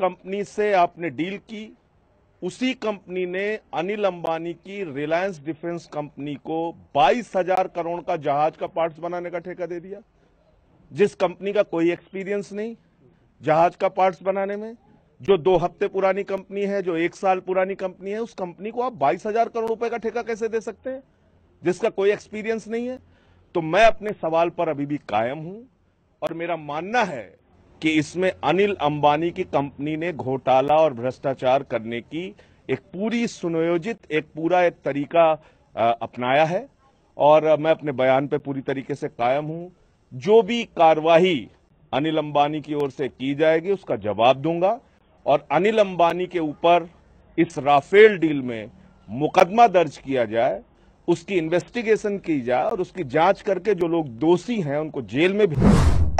company से आपने deal की उसी कंपनी ने अनिल अंबानी की रिलायंस डिफेंस कंपनी को बाईस हजार करोड़ का जहाज का पार्ट्स बनाने का ठेका दे दिया जिस कंपनी का कोई एक्सपीरियंस नहीं जहाज का पार्ट्स बनाने में जो दो हफ्ते पुरानी कंपनी है जो एक साल पुरानी कंपनी है उस कंपनी को आप बाईस हजार करोड़ रुपए का ठेका कैसे दे सकते हैं जिसका कोई एक्सपीरियंस नहीं है तो मैं अपने सवाल पर अभी भी कायम हूं और मेरा मानना है कि इसमें अनिल अंबानी की कंपनी ने घोटाला और भ्रष्टाचार करने की एक पूरी सुनियोजित एक पूरा एक तरीका अपनाया है और मैं अपने बयान पे पूरी तरीके से कायम हूं जो भी कार्यवाही अनिल अंबानी की ओर से की जाएगी उसका जवाब दूंगा और अनिल अंबानी के ऊपर इस राफेल डील में मुकदमा दर्ज किया जाए उसकी इन्वेस्टिगेशन की जाए और उसकी जांच करके जो लोग दोषी हैं उनको जेल में भेज